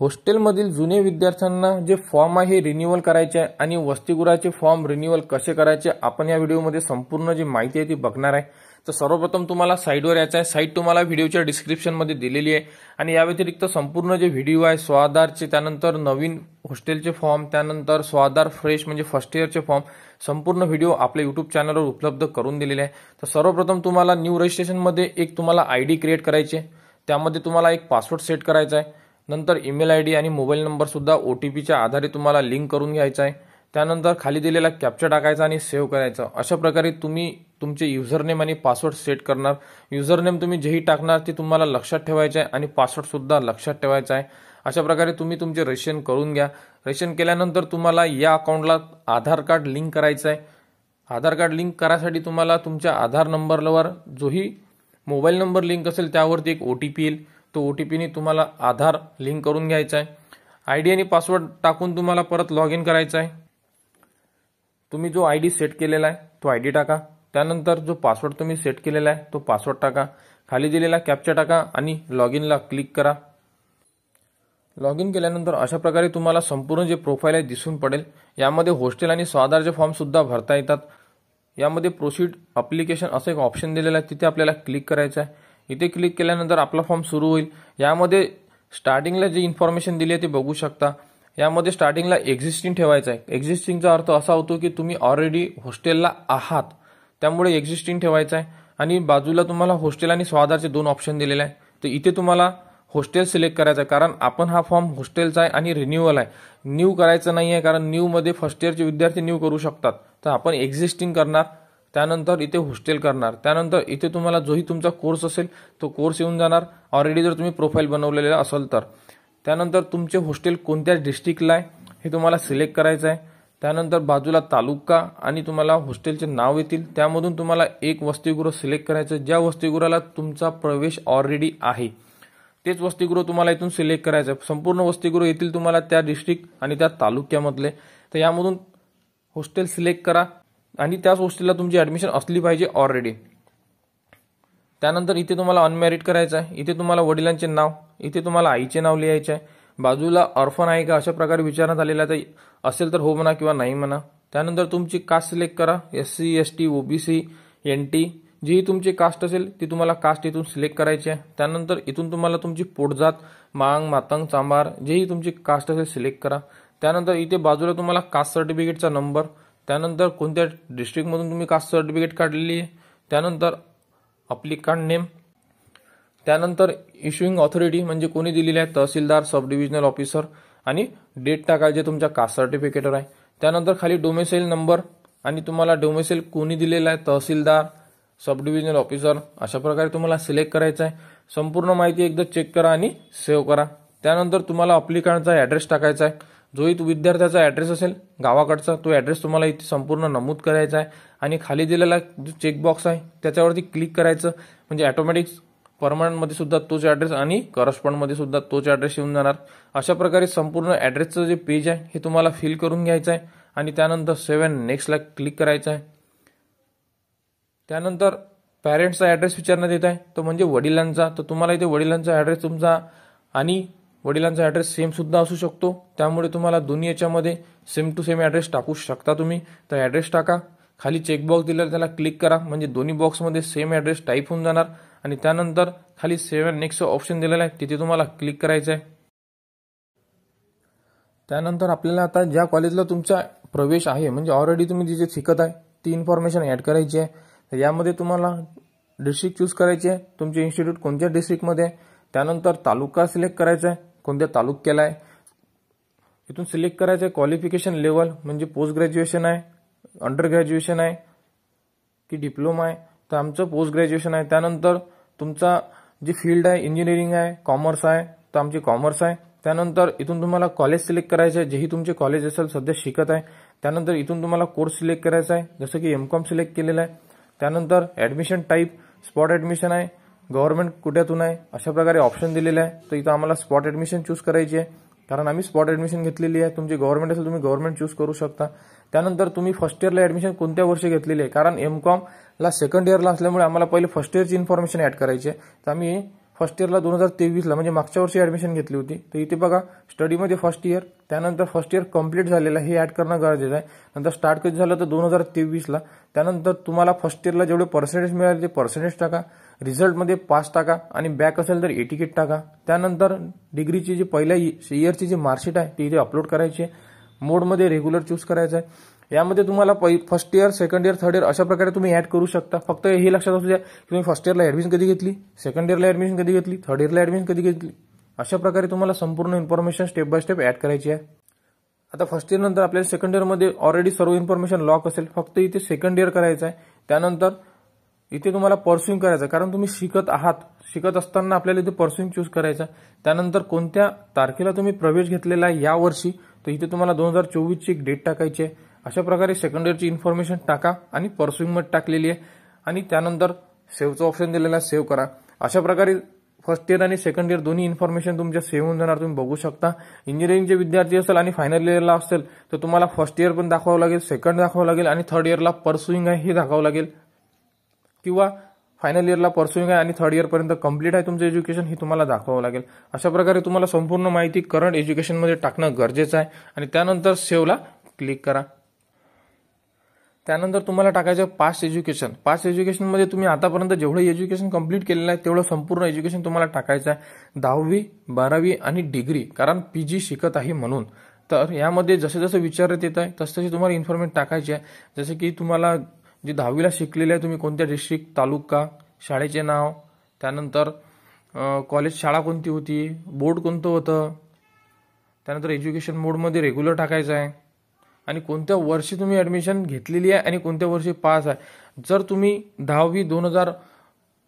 हॉस्टेलमधील जुने विद्यार्थ्यांना जे फॉर्म आहे हे रिन्युअल करायचे आहे आणि वस्तीगृहाचे फॉर्म रिन्युअल कसे करायचे आपण या व्हिडिओमध्ये संपूर्ण जी माहिती आहे ती बघणार आहे तर सर्वप्रथम तुम्हाला साईटवर यायचं आहे साईट तुम्हाला व्हिडिओच्या डिस्क्रिप्शनमध्ये दिलेली आहे आणि या व्यतिरिक्त संपूर्ण जे व्हिडिओ आहे स्वाधारचे त्यानंतर नवीन हॉस्टेलचे फॉर्म त्यानंतर स्वाधार फ्रेश म्हणजे फर्स्ट इयरचे फॉर्म संपूर्ण व्हिडिओ आपल्या युट्यूब चॅनलवर उपलब्ध करून दिलेले आहे तर सर्वप्रथम तुम्हाला न्यू रजिस्ट्रेशनमध्ये एक तुम्हाला आय क्रिएट करायचे त्यामध्ये तुम्हाला एक पासवर्ड सेट करायचा आहे नंतर ईमेल आय डी आणि मोबाईल नंबरसुद्धा ओ टी पीच्या आधारे तुम्हाला लिंक करून घ्यायचा आहे त्यानंतर खाली दिलेला कॅप्चर टाकायचा आणि सेव्ह करायचा अशा प्रकारे तुम्ही तुमचे युझरनेम आणि पासवर्ड सेट करणार युझरनेम तुम्ही जेही टाकणार ते तुम्हाला लक्षात ठेवायचं आहे आणि पासवर्डसुद्धा लक्षात ठेवायचा आहे अशा प्रकारे तुम्ही तुमचे रजिस्ट्रेशन करून घ्या रजिस्ट्रेशन केल्यानंतर तुम्हाला या अकाउंटला आधार कार्ड लिंक करायचं आहे आधार कार्ड लिंक करायसाठी तुम्हाला तुमच्या आधार नंबरवर जोही मोबाईल नंबर लिंक असेल त्यावरती एक ओ टी पी येईल तो ओ टी पीने तुम्हाला आधार लिंक करून घ्यायचा आहे आय डी आणि पासवर्ड टाकून तुम्हाला परत लॉग इन करायचं आहे तुम्ही जो आय डी सेट केलेला आहे तो आय डी टाका त्यानंतर जो पासवर्ड तुम्ही सेट केलेला आहे तो पासवर्ड टाका खाली दिलेला कॅप्चर टाका आणि लॉग इनला क्लिक करा लॉग इन केल्यानंतर अशा प्रकारे तुम्हाला संपूर्ण जे प्रोफाईल आहे दिसून पडेल यामध्ये हॉस्टेल आणि स्वाधारचे फॉर्मसुद्धा भरता येतात यामध्ये प्रोसीड अप्लिकेशन असं एक ऑप्शन दिलेलं आहे तिथे आपल्याला क्लिक करायचं आहे इथे क्लिक केल्यानंतर आपला फॉर्म सुरू होईल यामध्ये स्टार्टिंगला जे इन्फॉर्मेशन दिली आहे ते बघू शकता यामध्ये स्टार्टिंगला एक्झिस्टिंग ठेवायचं आहे एक्झिस्टिंगचा अर्थ असा होतो की तुम्ही ऑलरेडी हॉस्टेलला आहात त्यामुळे एक्झिस्टिंग ठेवायचं आहे आणि बाजूला तुम्हाला हॉस्टेल आणि स्वादारचे दोन ऑप्शन दिलेले आहे तर इथे तुम्हाला हॉस्टेल सिलेक्ट करायचं आहे कारण आपण हा फॉर्म हॉस्टेलचा आहे आणि रिन्यूअल आहे न्यू करायचं नाही आहे कारण न्यूमध्ये फर्स्ट इयरचे विद्यार्थी न्यू करू शकतात तर आपण एक्झिस्टिंग करणार त्यानंतर इथे हॉस्टेल करणार त्यानंतर इथे तुम्हाला जोही तुमचा कोर्स असेल तो कोर्स येऊन जाणार ऑलरेडी जर तुम्ही प्रोफाईल बनवलेला असाल तर त्यानंतर तुमचे हॉस्टेल कोणत्या डिस्ट्रिक्टला आहे हे तुम्हाला सिलेक्ट करायचं आहे त्यानंतर बाजूला तालुका आणि तुम्हाला हॉस्टेलचे नाव येतील त्यामधून तुम्हाला एक वसतिगृह सिलेक्ट करायचं ज्या वसतिगृहाला तुमचा प्रवेश ऑलरेडी आहे तेच वसतिगृह तुम्हाला इथून सिलेक्ट करायचं आहे संपूर्ण वसतिगृह येतील तुम्हाला त्या डिस्ट्रिक्ट आणि त्या तालुक्यामधले तर यामधून हॉस्टेल सिलेक्ट करा आणि त्याच हॉस्टेलला तुमची ॲडमिशन असली पाहिजे ऑलरेडी त्यानंतर इथे तुम्हाला अनमॅरिड करायचं आहे इथे तुम्हाला वडिलांचे नाव इथे तुम्हाला आईचे नाव लिहायचे आहे बाजूला ऑर्फन आहे का अशा प्रकारे विचारण्यात आलेला तर असेल तर हो म्हणा किंवा नाही म्हणा त्यानंतर तुमची कास्ट सिलेक्ट करा S C S T OBC N T जी तुमची कास्ट असेल ती तुम्हाला कास्ट इथून सिलेक्ट करायची आहे त्यानंतर इथून तुम्हाला तुमची पोटजात मांग मातंग चांबार जेही तुमची कास्ट असेल सिलेक्ट करा त्यानंतर इथे बाजूला तुम्हाला कास्ट सर्टिफिकेटचा नंबर त्यानंतर कोणत्या डिस्ट्रिक्टमधून तुम्ही कास्ट सर्टिफिकेट काढलेली आहे त्यानंतर आपली नेम त्यानंतर इश्युईंग ऑथॉरिटी म्हणजे कोणी दिलेली आहे तहसीलदार सब डिव्हिजनल ऑफिसर आणि डेट टाकायचे तुमच्या कास्ट सर्टिफिकेटवर आहे त्यानंतर खाली डोमेसेल नंबर आणि तुम्हाला डोमेसेल कोणी दिलेला आहे तहसीलदार सब डिव्हिजनल ऑफिसर अशा प्रकारे तुम्हाला सिलेक्ट करायचं आहे संपूर्ण माहिती एकदा चेक करा आणि सेव्ह करा त्यानंतर तुम्हाला अप्लिकांचा ॲड्रेस टाकायचा आहे जो तू विद्यार्थ्याचा ॲड्रेस असेल गावाकडचा तो ॲड्रेस तुम्हाला इथे संपूर्ण नमूद करायचा आहे आणि खाली दिलेला जो चेकबॉक्स आहे त्याच्यावरती क्लिक करायचं म्हणजे ॲटोमॅटिक परमनंटमध्ये सुद्धा तोच ॲड्रेस आणि करस्पॉन्डमध्ये सुद्धा तोच ॲड्रेस येऊन जाणार अशा प्रकारे संपूर्ण ॲड्रेसचं जे पेज आहे हे तुम्हाला फिल करून घ्यायचं आहे आणि त्यानंतर सेवन नेक्स्टला क्लिक करायचं आहे त्यानंतर पॅरेंट्सचा ॲड्रेस विचारण्यात येत आहे तो म्हणजे वडिलांचा तर तुम्हाला इथे वडिलांचा ॲड्रेस तुमचा आणि वडिलांचा ॲड्रेस सेमसुद्धा असू शकतो त्यामुळे तुम्हाला दोन्ही याच्यामध्ये सेम टू सेम ॲड्रेस टाकू शकता तुम्ही तर ॲड्रेस टाका खाली चेकबॉक्स दिल्यावर त्याला क्लिक करा म्हणजे दोन्ही बॉक्समध्ये सेम ॲड्रेस टाईप होऊन जाणार आणि त्यानंतर खाली सेव्ह नेक्स्ट ऑप्शन दिलेला आहे तिथे तुम्हाला क्लिक करायचं आहे त्यानंतर आपल्याला आता ज्या कॉलेजला तुमचा प्रवेश आहे म्हणजे ऑलरेडी तुम्ही जिथे शिकत आहे ती इन्फॉर्मेशन ॲड करायची आहे तर यामध्ये तुम्हाला डिस्ट्रिक्ट चूज करायची आहे तुमचे इन्स्टिट्यूट कोणत्या डिस्ट्रिक्टमध्ये आहे त्यानंतर तालुका सिलेक्ट करायचा आहे कोणत्या तालुक्याला आहे इथून सिलेक्ट करायचं म्हणजे आहे क्वालिफिकेशन लेवल म्हणजे पोस्ट ग्रॅज्युएशन आहे अंडर ग्रॅज्युएशन आहे की डिप्लोमा आहे तर आमचं पोस्ट ग्रॅज्युएशन आहे त्यानंतर तुमचा जी फील्ड आहे इंजिनिअरिंग आहे कॉमर्स आहे तर आमची कॉमर्स आहे त्यानंतर इथून तुम्हाला कॉलेज सिलेक्ट करायचं आहे जेही तुमचे कॉलेज असेल सध्या शिकत आहे त्यानंतर इथून तुम्हाला कोर्स सिलेक्ट करायचा आहे जसं की एम कॉम सिलेक्ट केलेला आहे त्यानंतर ॲडमिशन टाईप स्पॉट ॲडमिशन आहे गव्हर्नमेंट कुठ्यातून आहे अशा प्रकारे ऑप्शन दिलेलं आहे तर इथं आम्हाला स्पॉट ॲडमिशन चूज करायची आहे कारण आम्ही स्पॉट ॲडमिशन घेतलेली आहे तुमची गव्हर्नमेंट असेल तुम्ही गव्हर्नमेंट चूज करू शकता त्यानंतर तुम्ही फर्स्ट इयरला ॲडमिशन कोणत्या वर्षी घेतलेली आहे कारण एम कॉमला सेकंड इयरला असल्यामुळे आम्हाला पहिले फर्स्ट इयरची इन्फॉर्मेशन ॲड करायची आहे तर आम्ही फर्स्ट इयरला दोन हजार तेवीसला म्हणजे मागच्या वर्षी ॲडमिशन घेतली होती तर इथे बघा स्टडीमध्ये फर्स्ट इयर त्यानंतर फर्स्ट इयर कंप्लीट झालेलं हे ॲड करणं गरजेचं आहे नंतर स्टार्ट कधी झालं तर दोन हजार तेवीसला त्यानंतर तुम्हाला फर्स्ट इयरला जेवढे पर्सेंटेज मिळाले ते पर्सेंटेज टाका रिझल्टमध्ये पास टाका आणि बॅक असेल तर एटिकेट टाका त्यानंतर डिग्रीची जी पहिल्या इयरची जी मार्कशीट आहे ती इथे अपलोड करायची आहे मोडमध्ये रेग्युलर चूज करायचं आहे यामध्ये तुम्हाला first year second year third year अशा प्रकारे तुम्ही ऍड करू शकता फक्त हे लक्षात असू द्या की तुम्ही फर्स्ट इयरला ऍडमिशन कधी घेतली सेकंड इयरला ऍडमिशन कधी घेतली थर्ड इयरला ऍडमिशन कधी घेतली अशा प्रकारे तुम्हाला संपूर्ण information step by step add करायची आहे आता फर्स्ट इयर नंतर आपल्याला सेकंड इयरमध्ये ऑलरेडी सर्व इन्फॉर्मेशन लॉक असेल फक्त इथे सेकंड इयर करायचं आहे त्यानंतर इथे तुम्हाला परस्युईंग करायचं कारण तुम्ही शिकत आहात शिकत असताना आपल्याला इथे परस्युईंग चूज करायचा त्यानंतर कोणत्या तारखेला तुम्ही प्रवेश घेतलेला आहे यावर्षी तर इथे तुम्हाला दोन हजार चोवीसची एक डेट टाकायची आहे अशा प्रकारे सेकंड इयरची इन्फॉर्मेशन टाका आणि मध्ये टाकलेली आहे आणि त्यानंतर सेव्हचं ऑप्शन दिलेला सेव्ह करा अशा प्रकारे फर्स्ट इयर आणि सेकंड इयर दोन्ही इन्फॉर्मेशन तुमच्या सेव्ह होऊन जाणार तुम्ही बघू शकता इंजिनिअरिंगचे विद्यार्थी असेल आणि फायनल इयरला असेल तर तुम्हाला फर्स्ट इयर पण दाखवावं लागेल सेकंड दाखवावं लागेल आणि थर्ड इयरला परसुईंग आहे हे दाखवावं लागेल किंवा फायनल इयरला पर्सुईंग आहे आणि थर्ड इयरपर्यंत कम्प्लीट आहे तुमचं एज्युकेशन हे तुम्हाला दाखवावं लागेल अशा प्रकारे तुम्हाला संपूर्ण माहिती करंट एज्युकेशनमध्ये टाकणं गरजेचं आहे आणि त्यानंतर सेवला क्लिक करा त्यानंतर तुम्हाला टाकायचं पास्ट एज्युकेशन पास्ट एज्युकेशनमध्ये तुम्ही आतापर्यंत जेवढं एज्युकेशन कंप्लीट केलेलं आहे तेवढं संपूर्ण एज्युकेशन तुम्हाला टाकायचं आहे दहावी बारावी आणि डिग्री कारण पी जी शिकत आहे म्हणून तर यामध्ये जसे जसं विचारत येत आहे तसं तशी तुम्हाला इन्फॉर्मेशन टाकायची आहे जसं की तुम्हाला जे दहावीला शिकलेले आहे तुम्ही कोणत्या डिस्ट्रिक्ट तालुका शाळेचे नाव त्यानंतर कॉलेज शाळा कोणती होती बोर्ड कोणतं होतं त्यानंतर एज्युकेशन मोडमध्ये रेग्युलर टाकायचं आहे आणि कोणत्या वर्षी तुम्ही ॲडमिशन घेतलेली आहे आणि कोणत्या वर्षी पास आहे जर तुम्ही दहावी दोन हजार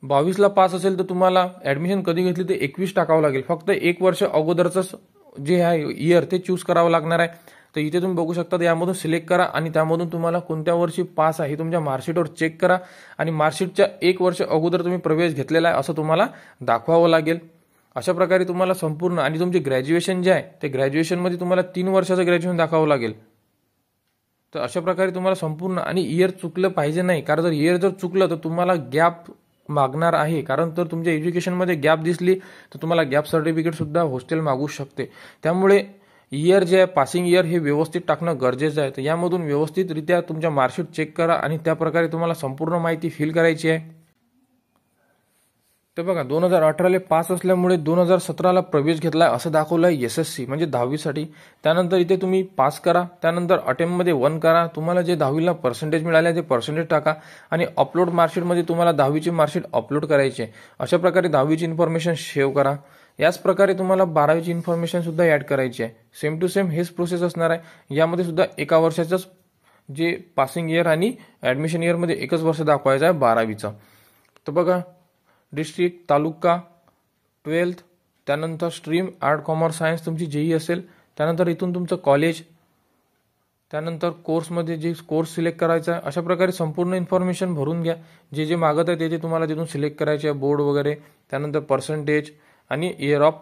बावीसला पास असेल तर तुम्हाला ॲडमिशन कधी घेतली तर एकवीस टाकावं लागेल फक्त एक वर्ष अगोदरचंच जे आहे इयर ते चूज करावं लागणार आहे तर इथे तुम्ही बघू शकता यामधून सिलेक्ट करा आणि त्यामधून तुम्हाला कोणत्या वर्षी पास आहे तुमच्या मार्कशीटवर चेक करा आणि मार्कशीटच्या एक वर्ष अगोदर तुम्ही प्रवेश घेतलेला आहे असं तुम्हाला दाखवावं लागेल अशा प्रकारे तुम्हाला संपूर्ण आणि तुमचे ग्रॅज्युएशन जे आहे ते ग्रॅज्युएशनमध्ये तुम्हाला तीन वर्षाचं ग्रॅज्युएशन दाखवावं लागेल तर अशा प्रकारे तुम्हाला संपूर्ण आणि इयर चुकलं पाहिजे नाही कारण जर इयर जर चुकलं तर तुम्हाला गॅप मागणार आहे कारण तर तुमच्या एज्युकेशनमध्ये गॅप दिसली तर तुम्हाला गॅप सर्टिफिकेटसुद्धा हॉस्टेल मागू शकते त्यामुळे इयर जे आहे पासिंग इयर हे व्यवस्थित टाकणं गरजेचं आहे तर यामधून व्यवस्थितरित्या तुमच्या मार्कशीट चेक करा आणि त्या प्रकारे तुम्हाला संपूर्ण माहिती फिल करायची आहे तर बघा दोन हजार अठराला पास असल्यामुळे दोन हजार सतराला प्रवेश घेतला असं दाखवलं आहे एस एस सी म्हणजे दहावीसाठी त्यानंतर इथे तुम्ही पास करा त्यानंतर अटेम्प्टमध्ये वन करा तुम्हाला जे दहावीला पर्सेंटेज मिळाले ते पर्सेंटेज टाका आणि अपलोड मार्कशीटमध्ये तुम्हाला दहावीची मार्कशीट अपलोड करायची आहे अशा प्रकारे दहावीची इन्फॉर्मेशन सेव्ह करा याच प्रकारे तुम्हाला बारावीची इन्फॉर्मेशन सुद्धा ॲड करायची आहे सेम टू सेम हेच प्रोसेस असणार आहे यामध्ये सुद्धा एका वर्षाचंच जे पासिंग इयर आणि ॲडमिशन इयरमध्ये एकच वर्ष दाखवायचं आहे बारावीचं तर बघा डिस्ट्रिक्ट तालुका ट्वेल्थ त्यानंतर स्ट्रीम आर्ट कॉमर्स सायन्स तुमची जेई असेल त्यानंतर इथून तुमचं कॉलेज त्यानंतर कोर्समध्ये जे कोर्स सिलेक्ट करायचा आहे अशा प्रकारे संपूर्ण इन्फॉर्मेशन भरून घ्या जे जे मागत आहे ते ते तुम्हाला तिथून सिलेक्ट करायचे आहे बोर्ड वगैरे त्यानंतर पर्सेंटेज आणि इयर ऑफ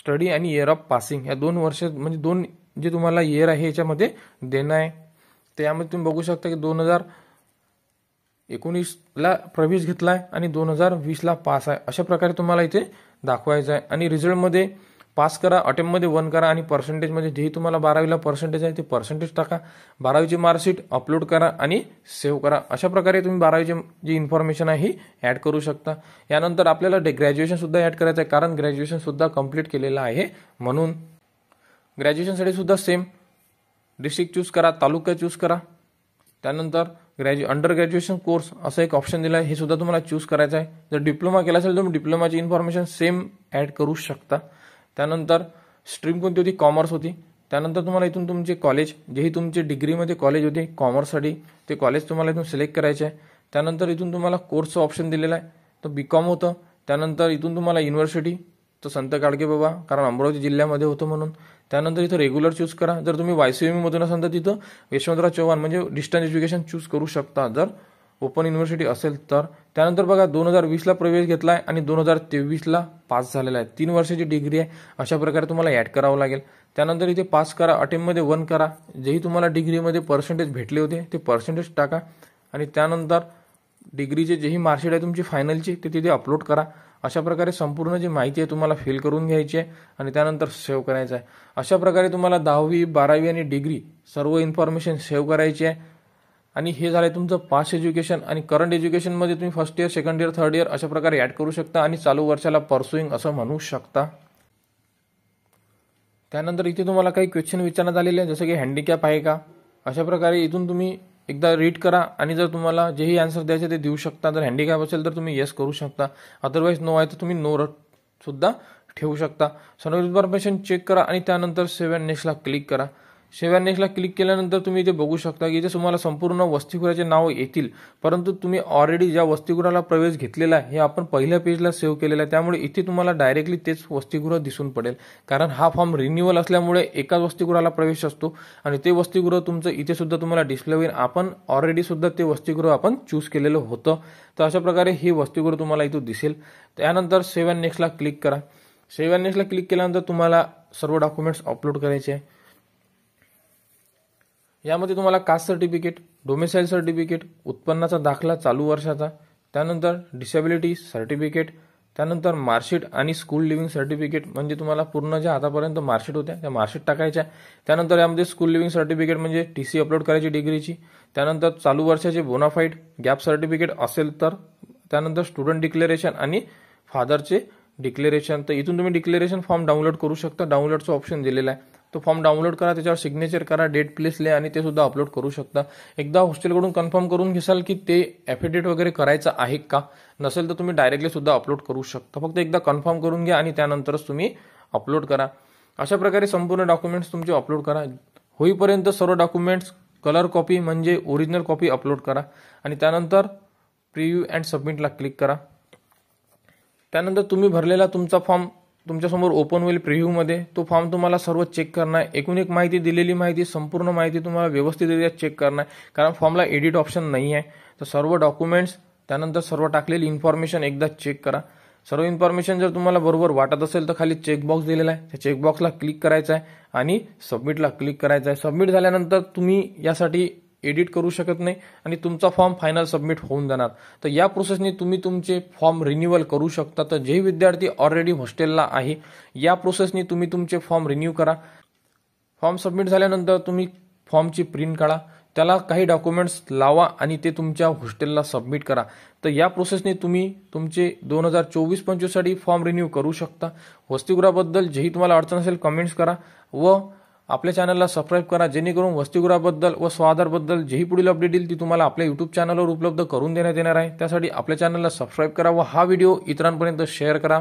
स्टडी आणि इयर ऑफ पासिंग या दोन वर्ष म्हणजे दोन जे तुम्हाला इयर आहे याच्यामध्ये देणं आहे त्यामध्ये यामध्ये तुम्ही बघू शकता की दोन हजार एकोणीसला प्रवेश घेतला आहे आणि दोन हजार वीसला पास आहे अशा प्रकारे तुम्हाला इथे दाखवायचं आहे आणि रिझल्टमध्ये पास करा अटेम्पमध्ये वन करा आणि पर्सेंटेजमध्ये जेही तुम्हाला बारावीला पर्सेंटेज आहे ते पर्सेंटेज टाका बारावीची मार्कशीट अपलोड करा आणि सेव्ह करा अशा प्रकारे तुम्ही बारावीचे जी इन्फॉर्मेशन आहे ही ॲड करू शकता यानंतर आपल्याला ग्रॅज्युएशनसुद्धा ॲड करायचं आहे कारण ग्रॅज्युएशनसुद्धा कंप्लीट केलेलं आहे म्हणून ग्रॅज्युएशनसाठी सुद्धा सेम डिस्ट्रिक्ट चूज करा तालुका चूज करा त्यानंतर ग्रॅज्यु अंडर ग्रॅज्युएशन कोर्स असं एक ऑप्शन दिलं आहे हे सुद्धा तुम्हाला चूज करायचं आहे जर डिप्लोमा केला असेल तर तुम्ही डिप्लोमाची इन्फॉर्मेशन सेम ॲड करू शकता त्यानंतर स्ट्रीम कोणती होती कॉमर्स होती त्यानंतर तुम्हाला इथून तुमचे कॉलेज जे ही तुमचे डिग्रीमध्ये कॉलेज होते कॉमर्ससाठी ते कॉलेज तुम्हाला इथून सिलेक्ट करायचे आहे त्यानंतर इथून तुम्हाला कोर्सचं ऑप्शन दिलेला आहे तर बी कॉम होतं त्यानंतर इथून तुम्हाला युनिव्हर्सिटी तर संत गाडगे बाबा कारण अमरावती जिल्ह्यामध्ये होतं म्हणून त्यानंतर इथं रेग्युलर चूज करा जर तुम्ही वाय सी e असाल तर तिथं यशवंतराव चव्हाण म्हणजे डिस्टन्स एज्युकेशन चूज करू शकता जर ओपन युनिव्हर्सिटी असेल तर त्यानंतर बघा दोन हजार वीसला प्रवेश घेतला आहे आणि दोन हजार तेवीसला पास झालेला आहे तीन वर्षाची डिग्री आहे अशा प्रकारे तुम्हाला ॲड करावं लागेल त्यानंतर इथे पास करा अटेम्पमध्ये वन करा जेही तुम्हाला डिग्रीमध्ये पर्सेंटेज भेटले होते ते पर्सेंटेज टाका आणि त्यानंतर डिग्रीचे जेही मार्कशीट आहे तुमची फायनलची ते तिथे अपलोड करा अशा प्रकारे संपूर्ण जी माहिती आहे तुम्हाला फिल करून घ्यायची आहे आणि त्यानंतर सेव्ह करायचं आहे अशा प्रकारे तुम्हाला दहावी बारावी आणि डिग्री सर्व इन्फॉर्मेशन सेव्ह करायची आहे आणि हे झालं तुमचं पास्ट एज्युकेशन आणि करंट एज्युकेशनमध्ये तुम्ही first year second year third year अशा प्रकारे ॲड करू शकता आणि चालू वर्षाला परसुईंग असं म्हणू शकता त्यानंतर इथे तुम्हाला काही क्वेश्चन विचारण्यात आलेले आहे जसं की हँडिकॅप आहे का अशा प्रकारे इथून तुम्ही एकदा रीड करा आणि जर तुम्हाला जेही आन्सर द्यायचे ते देऊ शकता जर हँडिकॅप असेल तर तुम्ही येस करू शकता अदरवाईज नो आहे तर तुम्ही नो सुद्धा ठेवू शकता सर्व इन्फॉर्मेशन चेक करा आणि त्यानंतर सेवन नेक्स्टला क्लिक करा शेव्या नेक्स्टला क्लिक केल्यानंतर तुम्ही इथे बघू शकता की इथे तुम्हाला संपूर्ण वस्तीगृहाचे नाव येतील परंतु तुम्ही ऑलरेडी ज्या वसतिगृहाला प्रवेश घेतलेला आहे हे आपण पहिल्या पेजला सेव्ह केलेला आहे त्यामुळे इथे तुम्हाला डायरेक्टली तेच वसतिगृह दिसून पडेल कारण हा फॉर्म रिन्युअल असल्यामुळे एकाच वस्तीगृहाला प्रवेश असतो आणि ते वसतिगृह तुमचं इथे सुद्धा तुम्हाला डिस्प्ले होईल आपण ऑलरेडी सुद्धा ते वसतिगृह आपण चूज केलेलं होतं तर अशा प्रकारे हे वसतिगृह तुम्हाला इथे दिसेल त्यानंतर सेव्ह नेक्स्टला क्लिक करा सेव्ह नेक्स्टला क्लिक केल्यानंतर तुम्हाला सर्व डॉक्युमेंट्स अपलोड करायचे आहे यामध्ये तुम्हाला कास्ट सर्टिफिकेट डोमेसाईल सर्टिफिकेट उत्पन्नाचा दाखला चालू वर्षाचा त्यानंतर डिसेबिलिटी सर्टिफिकेट त्यानंतर मार्कशीट आणि स्कूल लिव्हिंग सर्टिफिकेट म्हणजे तुम्हाला पूर्ण ज्या आतापर्यंत मार्कशीट होत्या त्या मार्कशीट टाकायच्या त्यानंतर यामध्ये स्कूल लिव्हिंग सर्टिफिकेट म्हणजे टी सी अपलोड करायची डिग्रीची त्यानंतर चालू वर्षाचे बोनाफाईड गॅप सर्टिफिकेट असेल तर त्यानंतर स्टुडंट डिक्लेरेशन आणि फादरचे डिक्लेरेशन तर इथून तुम्ही डिक्लेरेशन फॉर्म डाउनलोड करू शकता डाउनलोडचं ऑप्शन दिलेला आहे तो फॉर्म डाउनलोड करा त्याच्यावर सिग्नेचर करा डेट प्लेस लिहा आणि ते सुद्धा अपलोड करू शकता एकदा हॉस्टेलकडून कन्फर्म करून घेसाल की ते ॲफिडेट वगैरे करायचं आहे का नसेल तर तुम्ही डायरेक्टली सुद्धा अपलोड करू शकता फक्त एकदा कन्फर्म करून घ्या आणि त्यानंतरच तुम्ही अपलोड करा अशा प्रकारे संपूर्ण डॉक्युमेंट्स तुमचे अपलोड करा होईपर्यंत सर्व डॉक्युमेंट्स कलर कॉपी म्हणजे ओरिजिनल कॉपी अपलोड करा आणि त्यानंतर प्रिव्यू अँड सबमिटला क्लिक करा त्यानंतर तुम्ही भरलेला तुमचा फॉर्म तुमच्यासमोर ओपन होईल प्रिव्ह्यूमध्ये तो फॉर्म तुम्हाला सर्व चेक करणार आहे एकूण एक माहिती दिलेली माहिती संपूर्ण माहिती तुम्हाला व्यवस्थितरित्या चेक करणार आहे कारण फॉर्मला एडिट ऑप्शन नाही आहे तर सर्व डॉक्युमेंट्स त्यानंतर सर्व टाकलेली इन्फॉर्मेशन एकदा चेक करा सर्व इन्फॉर्मेशन जर तुम्हाला बरोबर वाटत असेल तर खाली चेकबॉक्स दिलेला आहे त्या चेकबॉक्सला क्लिक करायचा आहे आणि सबमिटला क्लिक करायचं आहे सबमिट झाल्यानंतर तुम्ही यासाठी एडिट करू शकत नाही आणि तुमचा फॉर्म फायनल सबमिट होऊन जाणार तर या प्रोसेसने तुम्ही तुमचे फॉर्म रिन्यूअल करू शकता तर जे विद्यार्थी ऑलरेडी हॉस्टेलला आहे या प्रोसेसने तुम्ही तुमचे फॉर्म रिन्यू करा फॉर्म सबमिट झाल्यानंतर तुम्ही फॉर्मची प्रिंट काढा त्याला काही डॉक्युमेंट्स लावा आणि ते तुमच्या हॉस्टेलला सबमिट करा तर या प्रोसेसने तुम्ही तुमचे दोन हजार चोवीस पंचवीससाठी फॉर्म रिन्यू करू शकता वस्तीगृहाबद्दल जेही तुम्हाला अडचण असेल कमेंट्स करा व आपल्या चॅनलला सबस्क्राईब करा जेणेकरून वस्तीगृहाबद्दल व स्वादरबद्दल जेही पुढील अपडेट येईल ती तुम्हाला आपल्या युट्यूब चॅनलवर उपलब्ध करून देण्यात येणार आहे त्यासाठी आपल्या चॅनलला सबस्क्राईब करा व हा व्हिडिओ इतरांपर्यंत शेअर करा